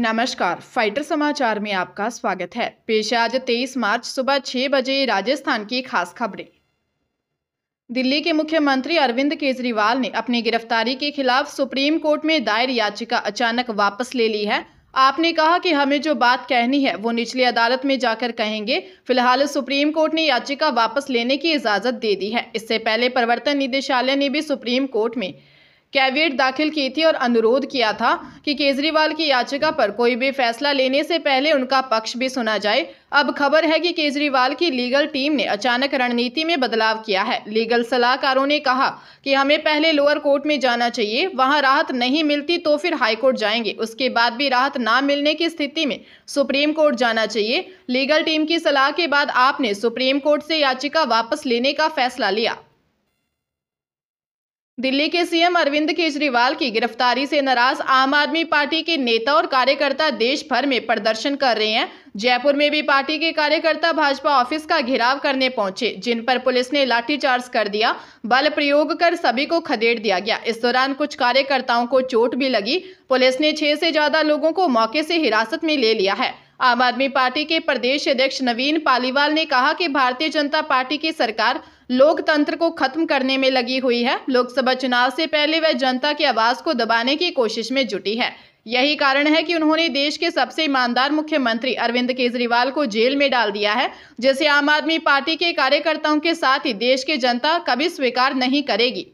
नमस्कार फाइटर समाचार में आपका स्वागत है पेश आज 23 मार्च सुबह छह बजे राजस्थान की खास खबरें दिल्ली के मुख्यमंत्री अरविंद केजरीवाल ने अपनी गिरफ्तारी के खिलाफ सुप्रीम कोर्ट में दायर याचिका अचानक वापस ले ली है आपने कहा कि हमें जो बात कहनी है वो निचली अदालत में जाकर कहेंगे फिलहाल सुप्रीम कोर्ट ने याचिका वापस लेने की इजाज़त दे दी है इससे पहले प्रवर्तन निदेशालय ने भी सुप्रीम कोर्ट में कैविएट दाखिल की थी और अनुरोध किया था कि केजरीवाल की याचिका पर कोई भी फैसला लेने से पहले उनका पक्ष भी सुना जाए अब खबर है कि केजरीवाल की लीगल टीम ने अचानक रणनीति में बदलाव किया है लीगल सलाहकारों ने कहा कि हमें पहले लोअर कोर्ट में जाना चाहिए वहां राहत नहीं मिलती तो फिर हाईकोर्ट जाएंगे उसके बाद भी राहत ना मिलने की स्थिति में सुप्रीम कोर्ट जाना चाहिए लीगल टीम की सलाह के बाद आपने सुप्रीम कोर्ट से याचिका वापस लेने का फैसला लिया दिल्ली के सीएम अरविंद केजरीवाल की गिरफ्तारी से नाराज आम आदमी पार्टी के नेता और कार्यकर्ता देश भर में प्रदर्शन कर रहे हैं जयपुर में भी पार्टी के कार्यकर्ता भाजपा ऑफिस का घेराव करने पहुंचे जिन पर पुलिस ने लाठीचार्ज कर दिया बल प्रयोग कर सभी को खदेड़ दिया गया इस दौरान कुछ कार्यकर्ताओं को चोट भी लगी पुलिस ने छह से ज्यादा लोगों को मौके से हिरासत में ले लिया है आम आदमी पार्टी के प्रदेश अध्यक्ष नवीन पालीवाल ने कहा कि भारतीय जनता पार्टी की सरकार लोकतंत्र को खत्म करने में लगी हुई है लोकसभा चुनाव से पहले वह जनता की आवाज को दबाने की कोशिश में जुटी है यही कारण है कि उन्होंने देश के सबसे ईमानदार मुख्यमंत्री अरविंद केजरीवाल को जेल में डाल दिया है जिसे आम आदमी पार्टी के कार्यकर्ताओं के साथ ही देश की जनता कभी स्वीकार नहीं करेगी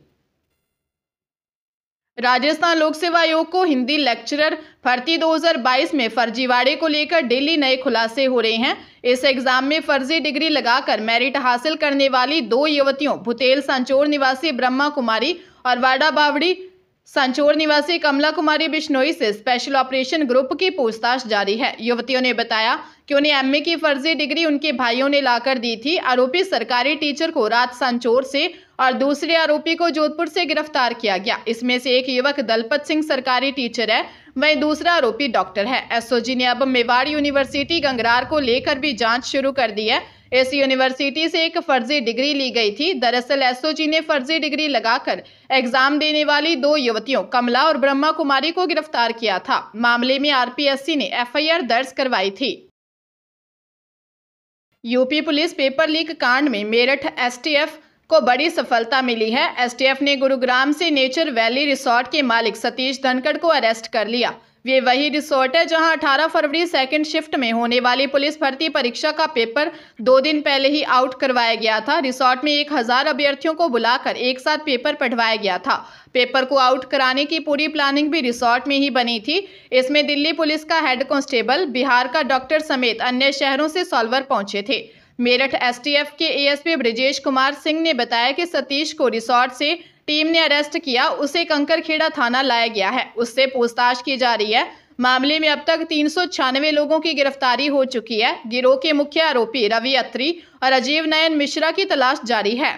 राजस्थान लोक सेवा आयोग को हिंदी लेक्चरर भर्ती 2022 में फर्जीवाड़े को लेकर डेली नए खुलासे हो रहे हैं इस एग्जाम में फर्जी डिग्री लगाकर मेरिट हासिल करने वाली दो युवतियों भुतेल संचोर निवासी ब्रह्मा कुमारी और वाडा बावड़ी संचोर निवासी कमला कुमारी बिश्नोई से स्पेशल ऑपरेशन ग्रुप की पूछताछ जारी है युवतियों ने बताया कि उन्हें एमए की फर्जी डिग्री उनके भाइयों ने लाकर दी थी आरोपी सरकारी टीचर को रात संचोर से और दूसरे आरोपी को जोधपुर से गिरफ्तार किया गया इसमें से एक युवक दलपत सिंह सरकारी टीचर है वहीं दूसरा आरोपी डॉक्टर है एसओजी ने अब मेवाड़ यूनिवर्सिटी गंगरार को लेकर भी जाँच शुरू कर दी है इस यूनिवर्सिटी से एक फर्जी डिग्री ली गई थी दरअसल एसओजी ने फर्जी डिग्री लगाकर एग्जाम देने वाली दो युवतियों कमला और ब्रह्मा कुमारी को गिरफ्तार किया था मामले में आरपीएससी ने एफआईआर दर्ज करवाई थी यूपी पुलिस पेपर लीक कांड में मेरठ एस को बड़ी सफलता मिली है एसटीएफ ने गुरुग्राम से नेचर वैली रिसोर्ट के मालिक सतीश धनखड़ को अरेस्ट कर लिया वे वही रिसोर्ट है जहां 18 फरवरी सेकंड शिफ्ट में होने वाली पुलिस भर्ती परीक्षा का पेपर दो दिन पहले ही आउट करवाया गया था रिसोर्ट में एक हजार अभ्यर्थियों को बुलाकर एक साथ पेपर पढ़वाया गया था पेपर को आउट कराने की पूरी प्लानिंग भी रिसोर्ट में ही बनी थी इसमें दिल्ली पुलिस का हेड कॉन्स्टेबल बिहार का डॉक्टर समेत अन्य शहरों से सॉल्वर पहुंचे थे मेरठ एसटीएफ के एएसपी ब्रजेश कुमार सिंह ने बताया कि सतीश को रिसोर्ट से टीम ने अरेस्ट किया उसे कंकरखेड़ा थाना लाया गया है उससे पूछताछ की जा रही है मामले में अब तक तीन लोगों की गिरफ्तारी हो चुकी है गिरोह के मुख्य आरोपी रवि अत्री और अजीव नयन मिश्रा की तलाश जारी है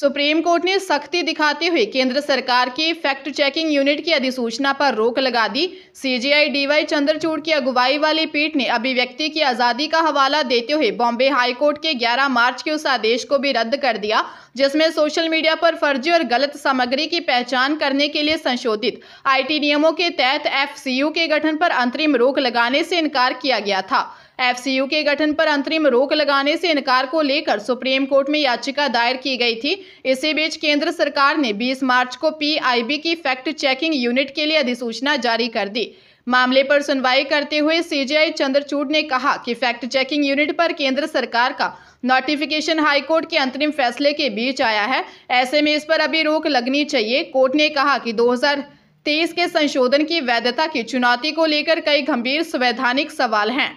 सुप्रीम कोर्ट ने सख्ती दिखाते हुए केंद्र सरकार के फैक्ट चेकिंग यूनिट की अधिसूचना पर रोक लगा दी सीजीआई डीवाई चंद्रचूड़ की अगुवाई वाली पीठ ने अभिव्यक्ति की आज़ादी का हवाला देते हुए बॉम्बे हाई कोर्ट के 11 मार्च के उस आदेश को भी रद्द कर दिया जिसमें सोशल मीडिया पर फर्जी और गलत सामग्री की पहचान करने के लिए संशोधित आई नियमों के तहत एफ के गठन पर अंतरिम रोक लगाने से इनकार किया गया था एफसीयू के गठन पर अंतरिम रोक लगाने से इनकार को लेकर सुप्रीम कोर्ट में याचिका दायर की गई थी इसी बीच केंद्र सरकार ने 20 मार्च को पीआईबी की फैक्ट चेकिंग यूनिट के लिए अधिसूचना जारी कर दी मामले पर सुनवाई करते हुए सीजीआई चंद्रचूड ने कहा कि फैक्ट चेकिंग यूनिट पर केंद्र सरकार का नोटिफिकेशन हाईकोर्ट के अंतरिम फैसले के बीच आया है ऐसे में इस पर अभी रोक लगनी चाहिए कोर्ट ने कहा कि 2023 के संशोधन की वैधता की चुनौती को लेकर कई गंभीर संवैधानिक सवाल हैं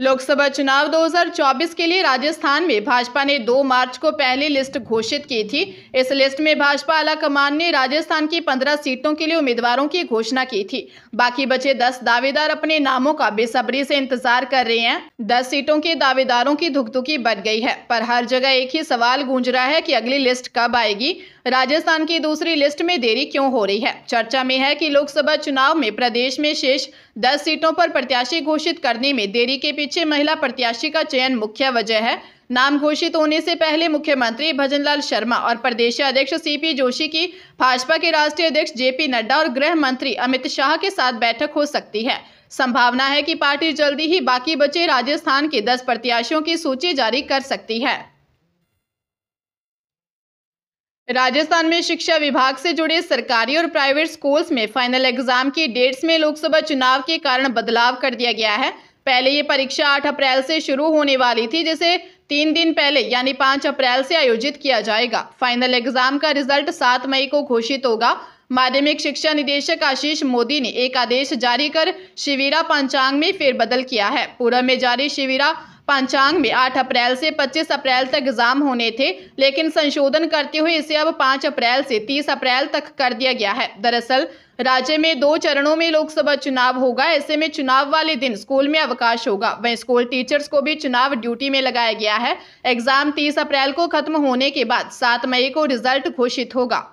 लोकसभा चुनाव 2024 के लिए राजस्थान में भाजपा ने 2 मार्च को पहली लिस्ट घोषित की थी इस लिस्ट में भाजपा आला कमान ने राजस्थान की 15 सीटों के लिए उम्मीदवारों की घोषणा की थी बाकी बचे 10 दावेदार अपने नामों का बेसब्री से इंतजार कर रहे हैं 10 सीटों के दावेदारों की धुकधुकी बढ़ गई है पर हर जगह एक ही सवाल गूंज रहा है की अगली लिस्ट कब आएगी राजस्थान की दूसरी लिस्ट में देरी क्यों हो रही है चर्चा में है कि लोकसभा चुनाव में प्रदेश में शेष 10 सीटों पर प्रत्याशी घोषित करने में देरी के पीछे महिला प्रत्याशी का चयन मुख्य वजह है नाम घोषित होने से पहले मुख्यमंत्री भजनलाल शर्मा और प्रदेश अध्यक्ष सीपी जोशी की भाजपा के राष्ट्रीय अध्यक्ष जेपी नड्डा और गृह मंत्री अमित शाह के साथ बैठक हो सकती है संभावना है कि पार्टी जल्दी ही बाकी बचे राजस्थान के 10 प्रत्याशियों की सूची जारी कर सकती है राजस्थान में शिक्षा विभाग से जुड़े सरकारी और प्राइवेट स्कूल्स में फाइनल एग्जाम की डेट्स में लोकसभा चुनाव के कारण बदलाव कर दिया गया है पहले ये परीक्षा 8 अप्रैल से शुरू होने वाली थी जिसे तीन दिन पहले यानी 5 अप्रैल से आयोजित किया जाएगा फाइनल एग्जाम का रिजल्ट सात मई को घोषित होगा माध्यमिक शिक्षा निदेशक आशीष मोदी ने एक आदेश जारी कर शिविरा पंचांग में फेरबदल किया है पूरा में जारी शिविरा पंचांग में 8 अप्रैल से 25 अप्रैल तक एग्जाम होने थे लेकिन संशोधन करते हुए इसे अब 5 अप्रैल से 30 अप्रैल तक कर दिया गया है दरअसल राज्य में दो चरणों में लोकसभा चुनाव होगा ऐसे में चुनाव वाले दिन स्कूल में अवकाश होगा वहीं स्कूल टीचर्स को भी चुनाव ड्यूटी में लगाया गया है एग्जाम 30 अप्रैल को खत्म होने के बाद 7 मई को रिजल्ट घोषित होगा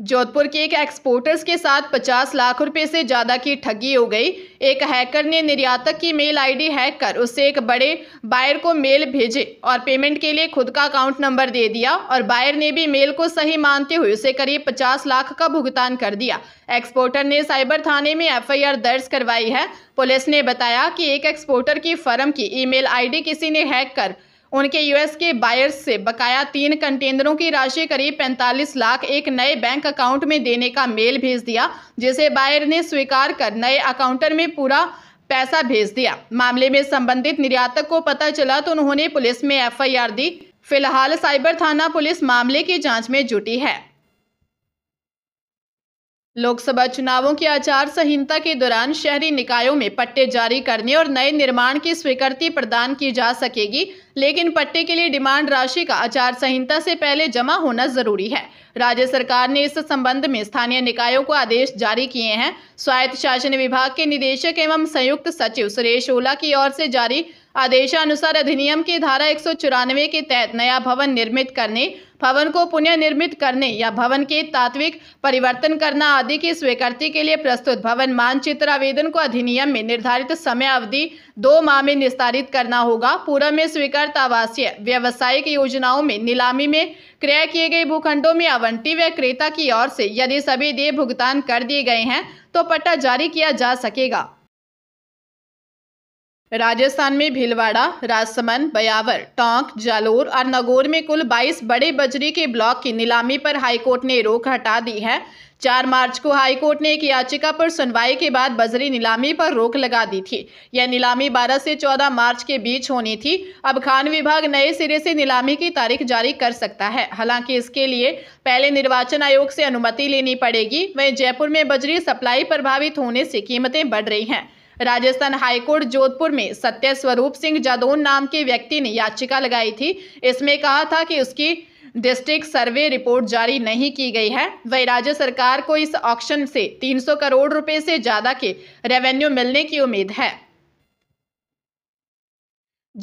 जोधपुर के एक एक्सपोर्टर्स के साथ 50 लाख रुपए से ज़्यादा की ठगी हो गई एक हैकर ने निर्यातक की मेल आईडी हैक कर उससे एक बड़े बायर को मेल भेजे और पेमेंट के लिए खुद का अकाउंट नंबर दे दिया और बायर ने भी मेल को सही मानते हुए उसे करीब 50 लाख का भुगतान कर दिया एक्सपोर्टर ने साइबर थाने में एफआईआर दर्ज करवाई है पुलिस ने बताया कि एक एक्सपोर्टर की फर्म की ईमेल मेल किसी ने हैक कर उनके यूएस के बायर्स से बकाया तीन कंटेनरों की राशि करीब 45 लाख एक नए बैंक अकाउंट में देने का मेल भेज दिया जिसे बायर ने स्वीकार कर नए अकाउंटर में पूरा पैसा भेज दिया मामले में संबंधित निर्यातक को पता चला तो उन्होंने पुलिस में एफ दी फिलहाल साइबर थाना पुलिस मामले की जाँच में जुटी है लोकसभा चुनावों की आचार संहिता के दौरान शहरी निकायों में पट्टे जारी करने और नए निर्माण की स्वीकृति प्रदान की जा सकेगी लेकिन पट्टे के लिए डिमांड राशि का आचार संहिता से पहले जमा होना जरूरी है राज्य सरकार ने इस संबंध में स्थानीय निकायों को आदेश जारी किए हैं स्वायत्त शासन विभाग के निदेशक एवं संयुक्त सचिव सुरेश ओला की ओर से जारी आदेशानुसार अधिनियम की धारा एक के तहत नया भवन निर्मित करने भवन को पुनः निर्मित करने या भवन के तात्विक परिवर्तन करना आदि की स्वीकृति के लिए प्रस्तुत भवन मानचित्र आवेदन को अधिनियम में निर्धारित समय अवधि दो माह में निस्तारित करना होगा पूरा में स्वीकृत आवासीय व्यावसायिक योजनाओं में नीलामी में क्रय किए गए भूखंडों में आवंटी व क्रेता की ओर से यदि सभी देय भुगतान कर दिए गए हैं तो पट्टा जारी किया जा सकेगा राजस्थान में भीलवाड़ा राजसमंद बयावर टोंक जालोर और नगौर में कुल 22 बड़े बजरी के ब्लॉक की नीलामी पर हाईकोर्ट ने रोक हटा दी है 4 मार्च को हाईकोर्ट ने एक याचिका पर सुनवाई के बाद बजरी नीलामी पर रोक लगा दी थी यह नीलामी 12 से 14 मार्च के बीच होनी थी अब खान विभाग नए सिरे से नीलामी की तारीख जारी कर सकता है हालांकि इसके लिए पहले निर्वाचन आयोग से अनुमति लेनी पड़ेगी वहीं जयपुर में बजरी सप्लाई प्रभावित होने से कीमतें बढ़ रही हैं राजस्थान हाईकोर्ट जोधपुर में सत्य स्वरूप सिंह जादौन नाम के व्यक्ति ने याचिका लगाई थी इसमें कहा था कि उसकी डिस्ट्रिक्ट सर्वे रिपोर्ट जारी नहीं की गई है वही राज्य सरकार को इस ऑक्शन से 300 करोड़ रुपए से ज्यादा के रेवेन्यू मिलने की उम्मीद है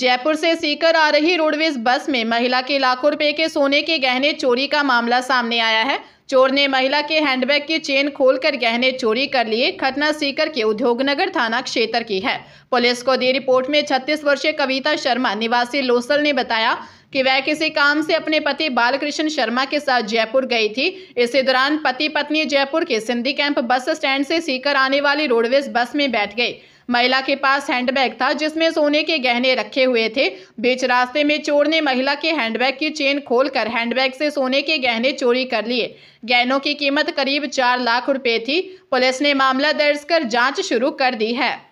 जयपुर से सीकर आ रही रोडवेज बस में महिला के लाखों रुपए के सोने के गहने चोरी का मामला सामने आया है चोर ने महिला के हैंडबैग की चेन खोलकर गहने चोरी कर लिए घटना सीकर के उद्योगनगर थाना क्षेत्र की है पुलिस को दी रिपोर्ट में छत्तीस वर्षीय कविता शर्मा निवासी लोसल ने बताया कि वह किसी काम से अपने पति बालकृष्ण शर्मा के साथ जयपुर गई थी इसी दौरान पति पत्नी जयपुर के सिंधी कैंप बस स्टैंड से सीकर आने वाली रोडवेज बस में बैठ गई महिला के पास हैंडबैग था जिसमें सोने के गहने रखे हुए थे बीच रास्ते में चोर ने महिला के हैंडबैग की चेन खोलकर हैंडबैग से सोने के गहने चोरी कर लिए गहनों की कीमत करीब चार लाख रुपए थी पुलिस ने मामला दर्ज कर जांच शुरू कर दी है